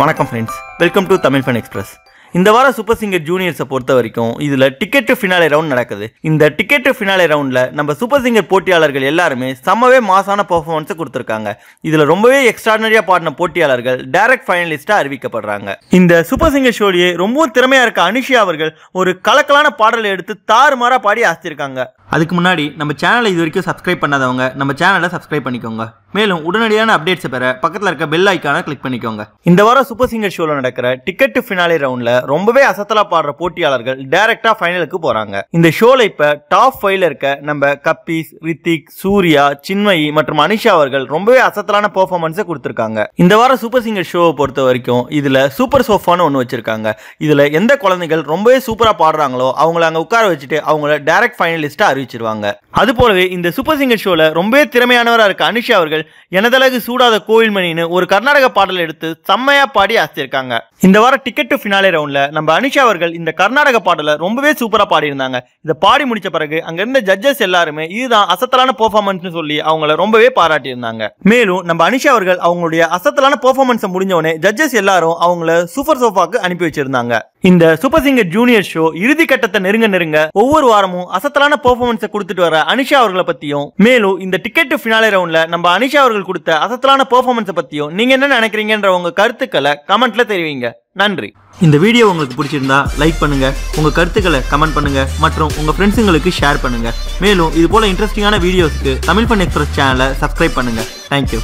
வணக்கம் friends welcome to Tamil fun express இந்த வாரம் சூப்பர் சிங்கர் ஜூனியர்ஸை பொறுத்த வரைக்கும் இதில் டிக்கெட் ஃபினாலே ரவுண்ட் நடக்குது இந்த டிக்கெட் ஃபினாலே ரவுண்டில் நம்ம சூப்பர் சிங்கர் போட்டியாளர்கள் எல்லாருமே செம்மவே மாசான பர்ஃபார்மன்ஸை கொடுத்துருக்காங்க இதில் ரொம்பவே எக்ஸ்ட்ராடனரியாக பாடின போட்டியாளர்கள் டைரக்ட் ஃபைனலிஸ்ட்டாக அறிவிக்கப்படுறாங்க இந்த சூப்பர் சிங்கர் ஷோலியே ரொம்பவும் திறமையாக இருக்க அனிஷா அவர்கள் ஒரு கலக்கலான பாடலை எடுத்து தாறுமாறாக பாடி ஆசித்திருக்காங்க அதுக்கு முன்னாடி நம்ம சேனலை இது வரைக்கும் சப்ஸ்கிரைப் பண்ணாதவங்க நம்ம சேனலை சப்ஸ்கிரைப் பண்ணிக்கோங்க மேலும் உடனடியான அப்டேட்ஸை பெற பக்கத்தில் இருக்க பெல் ஐக்கானை கிளிக் பண்ணிக்கோங்க இந்த வாரம் சூப்பர் சிங்கர் ஷோவில் நடக்கிற டிக்கெட் ஃபினாலே ரவுண்டில் ரொம்பவே அசத்தலா பாடுற போட்டியாளர்கள் டைரக்டா ஃபைனலுக்கு போறாங்க இந்த ஷோல இப்ப டாப் ஃபைவ்ல இருக்க நம்ம கப்பீஸ் ரித்திக் சூர்யா சின்மயி மற்றும் அனிஷா அவர்கள் ரொம்பவே அசத்தலான பெர்ஃபார்மன்ஸை கொடுத்துருக்காங்க இந்த வாரம் சூப்பர் சிங்கர் ஷோவை பொறுத்த வரைக்கும் இதுல சூப்பர் சோஃபான்னு ஒன்று வச்சிருக்காங்க இதுல எந்த குழந்தைகள் ரொம்பவே சூப்பரா பாடுறாங்களோ அவங்கள அங்க உட்கார வச்சுட்டு அவங்கள டைரக்ட் ஃபைனலிஸ்டா அறிவிச்சிருவாங்க அது போலவே இந்த சூப்பர் சிங்கர் ஷோல ரொம்பவே திறமையானவராக இருக்க அனிஷா அவர்கள் எனதளவு சூடாத கோயில் மணின்னு ஒரு கர்நாடக பாடல் எடுத்து செம்மையா பாடி அசிச்சிருக்காங்க இந்த வாரம் டிக்கெட் டு ஃபினாலே ரவுண்ட் ரவுண்ட்ல நம்ம அனிஷா அவர்கள் இந்த கர்நாடக பாடலை ரொம்பவே சூப்பரா பாடியிருந்தாங்க இதை பாடி முடிச்ச பிறகு அங்க இருந்த ஜட்ஜஸ் எல்லாருமே இதுதான் அசத்தலான பெர்ஃபார்மன்ஸ்னு சொல்லி அவங்கள ரொம்பவே பாராட்டியிருந்தாங்க மேலும் நம்ம அனிஷா அவர்கள் அவங்களுடைய அசத்தலான பெர்ஃபார்மன்ஸை முடிஞ்சவொடனே ஜட்ஜஸ் எல்லாரும் அவங்கள சூப்பர் சோஃபாக்கு அனுப்பி வச்சிருந்தாங்க இந்த சூப்பர் சிங்கர் ஜூனியர் ஷோ இறுதி கட்டத்தை நெருங்க நெருங்க ஒவ்வொரு வாரமும் அசத்தலான பெர்ஃபார்மன்ஸை கொடுத்துட்டு வர அனிஷா அவர்களை பத்தியும் மேலும் இந்த டிக்கெட் ஃபினாலே ரவுண்ட்ல நம்ம அனிஷா அவர்கள் கொடுத்த அசத்தலான பெர்ஃபார்மன்ஸை பத்தியும் நீங்க என்ன நினைக்கிறீங்கன்ற உங்க கருத்துக்களை கமெண்ட்ல தெரிவிங்க நன்றி இந்த வீடியோ உங்களுக்கு பிடிச்சிருந்தா லைக் பண்ணுங்க உங்க கருத்துக்களை கமெண்ட் பண்ணுங்க மற்றும் உங்க ஃப்ரெண்ட்ஸுங்களுக்கு ஷேர் பண்ணுங்க மேலும் இது போல இன்ட்ரெஸ்டிங்கான வீடியோஸ்க்கு தமிழ் பண் எக்ஸ்பிரஸ் சேனலை சப்ஸ்கிரைப் பண்ணுங்க தேங்க்யூ